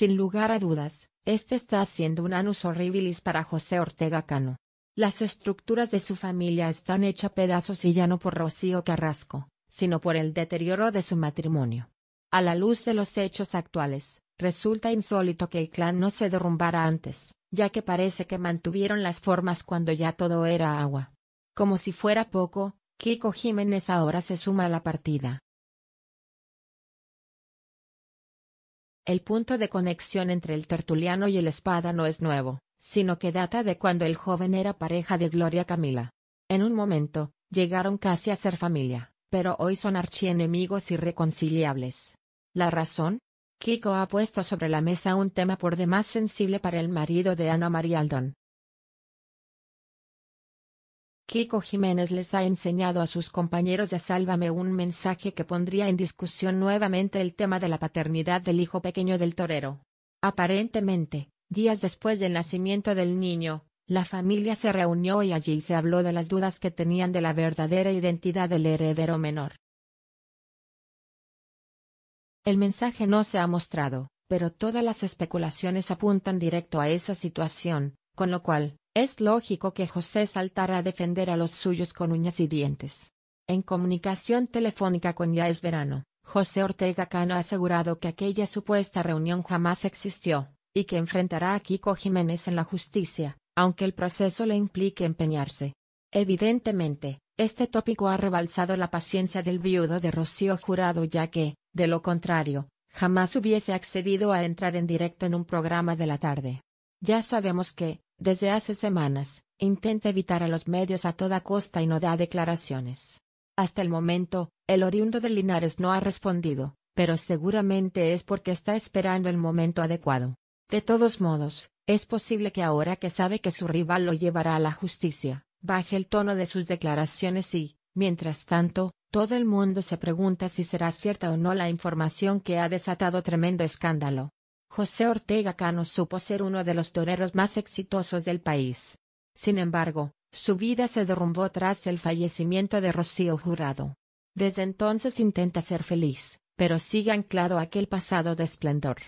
Sin lugar a dudas, este está haciendo un anus horribilis para José Ortega Cano. Las estructuras de su familia están hechas pedazos y ya no por Rocío Carrasco, sino por el deterioro de su matrimonio. A la luz de los hechos actuales, resulta insólito que el clan no se derrumbara antes, ya que parece que mantuvieron las formas cuando ya todo era agua. Como si fuera poco, Kiko Jiménez ahora se suma a la partida. El punto de conexión entre el tertuliano y el espada no es nuevo, sino que data de cuando el joven era pareja de Gloria Camila. En un momento, llegaron casi a ser familia, pero hoy son archienemigos irreconciliables. ¿La razón? Kiko ha puesto sobre la mesa un tema por demás sensible para el marido de Ana María Aldón, Kiko Jiménez les ha enseñado a sus compañeros de Sálvame un mensaje que pondría en discusión nuevamente el tema de la paternidad del hijo pequeño del torero. Aparentemente, días después del nacimiento del niño, la familia se reunió y allí se habló de las dudas que tenían de la verdadera identidad del heredero menor. El mensaje no se ha mostrado, pero todas las especulaciones apuntan directo a esa situación, con lo cual, es lógico que José saltara a defender a los suyos con uñas y dientes. En comunicación telefónica con Ya verano, José Ortega Cano ha asegurado que aquella supuesta reunión jamás existió, y que enfrentará a Kiko Jiménez en la justicia, aunque el proceso le implique empeñarse. Evidentemente, este tópico ha rebalsado la paciencia del viudo de Rocío Jurado ya que, de lo contrario, jamás hubiese accedido a entrar en directo en un programa de la tarde. Ya sabemos que, desde hace semanas, intenta evitar a los medios a toda costa y no da declaraciones. Hasta el momento, el oriundo de Linares no ha respondido, pero seguramente es porque está esperando el momento adecuado. De todos modos, es posible que ahora que sabe que su rival lo llevará a la justicia, baje el tono de sus declaraciones y, mientras tanto, todo el mundo se pregunta si será cierta o no la información que ha desatado tremendo escándalo. José Ortega Cano supo ser uno de los toreros más exitosos del país. Sin embargo, su vida se derrumbó tras el fallecimiento de Rocío Jurado. Desde entonces intenta ser feliz, pero sigue anclado a aquel pasado de esplendor.